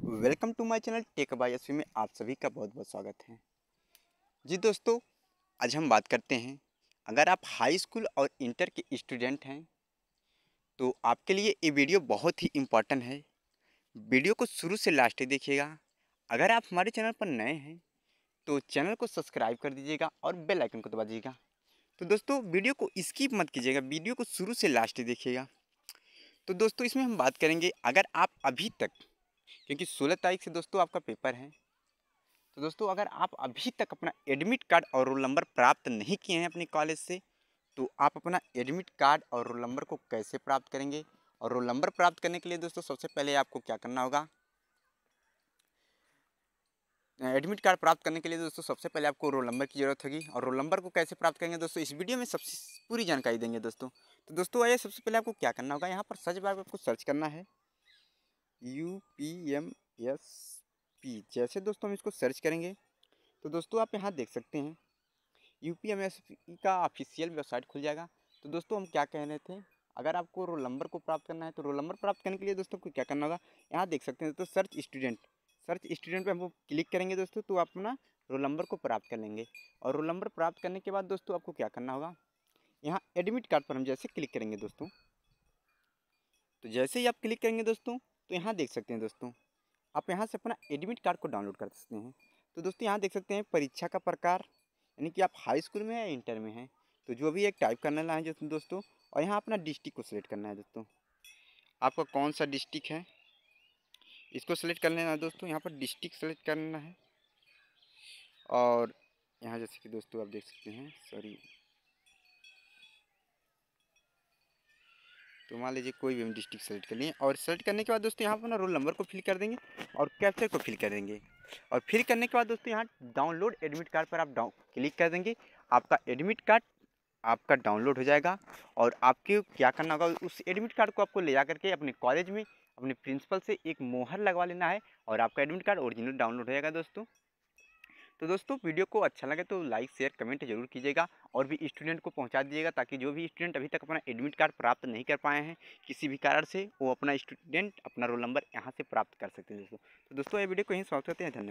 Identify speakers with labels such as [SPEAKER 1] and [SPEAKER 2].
[SPEAKER 1] welcome to my channel tech by S में आप सभी का बहुत बहुत स्वागत है जी दोस्तों आज हम बात करते हैं अगर आप हाई स्कूल और इंटर के स्टूडेंट हैं तो आपके लिए ये वीडियो बहुत ही इम्पॉर्टेंट है वीडियो को शुरू से लास्ट देखिएगा अगर आप हमारे चैनल पर नए हैं तो चैनल को सब्सक्राइब कर दीजिएगा और बेल आइकन को दबा दीजिएगा तो दोस्तों वीडियो को स्किप मत कीजिएगा वीडियो को शुरू से लास्ट देखिएगा तो दोस्तों इसमें हम बात करेंगे अगर आप अभी तक क्योंकि सोलह तारीख से दोस्तों आपका पेपर है तो दोस्तों अगर आप अभी तक अपना एडमिट कार्ड और रोल नंबर प्राप्त नहीं किए हैं अपने कॉलेज से तो आप अपना एडमिट कार्ड और रोल नंबर को कैसे प्राप्त करेंगे और रोल नंबर प्राप्त करने के लिए दोस्तों सबसे पहले आपको क्या करना होगा एडमिट कार्ड प्राप्त करने के लिए दोस्तों सबसे पहले आपको रोल नंबर की जरूरत होगी और रोल नंबर को कैसे प्राप्त करेंगे दोस्तों इस वीडियो में सबसे पूरी जानकारी देंगे दोस्तों तो दोस्तों आइए सबसे पहले आपको क्या करना होगा यहाँ पर सर्च बार आपको सर्च करना है U P M S P जैसे दोस्तों हम इसको सर्च करेंगे तो दोस्तों आप यहाँ देख सकते हैं U P M S P का ऑफिशियल वेबसाइट खुल जाएगा तो दोस्तों हम क्या कह रहे थे अगर आपको रोल नंबर को प्राप्त करना है तो रोल नंबर प्राप्त करने के लिए दोस्तों को क्या करना होगा यहाँ देख सकते हैं दोस्तों सर्च स्टूडेंट सर्च स्टूडेंट पे हम क्लिक करेंगे दोस्तों तो आप अपना रोल नंबर को प्राप्त कर लेंगे और रोल नंबर प्राप्त करने के बाद दोस्तों आपको क्या करना होगा यहाँ एडमिट कार्ड पर हम जैसे क्लिक करेंगे दोस्तों तो जैसे ही आप क्लिक करेंगे दोस्तों तो यहाँ देख सकते हैं दोस्तों आप यहाँ से अपना एडमिट कार्ड को डाउनलोड कर सकते हैं तो दोस्तों यहाँ देख सकते हैं परीक्षा का प्रकार यानी कि आप हाई स्कूल में या इंटर में हैं तो जो भी एक टाइप करने लाए है दोस्तों और यहाँ अपना डिस्ट्रिक्ट को सिलेक्ट करना है दोस्तों आपका कौन सा डिस्ट्रिक्ट है इसको सिलेक्ट कर लेना है दोस्तों यहाँ पर डिस्ट्रिक्ट सेलेक्ट करना है और यहाँ जैसे कि दोस्तों आप देख सकते हैं सॉरी तो मान लीजिए कोई भी हम डिस्ट्रिक्ट सेलेक्ट कर लिए और सेलेक्ट करने के बाद दोस्तों यहाँ पर अपना रोल नंबर को फिल कर देंगे और कैप्चर को फिल कर देंगे और फिल करने के बाद दोस्तों यहाँ डाउनलोड एडमिट कार्ड पर आप डाउन क्लिक कर देंगे आपका एडमिट कार्ड आपका डाउनलोड हो जाएगा और आपके क्या करना होगा उस एडमिट कार्ड को आपको ले जा करके अपने कॉलेज में अपने प्रिंसिपल से एक मोहर लगवा लेना है और आपका एडमिट कार्ड ओरिजिनल डाउनलोड हो जाएगा दोस्तों तो दोस्तों वीडियो को अच्छा लगे तो लाइक शेयर कमेंट जरूर कीजिएगा और भी स्टूडेंट को पहुंचा दीजिएगा ताकि जो भी स्टूडेंट अभी तक अपना एडमिट कार्ड प्राप्त नहीं कर पाए हैं किसी भी कारण से वो अपना स्टूडेंट अपना रोल नंबर यहाँ से प्राप्त कर सकते हैं दोस्तों तो दोस्तों ये वीडियो को यहीं स्वागत करते हैं धन्यवाद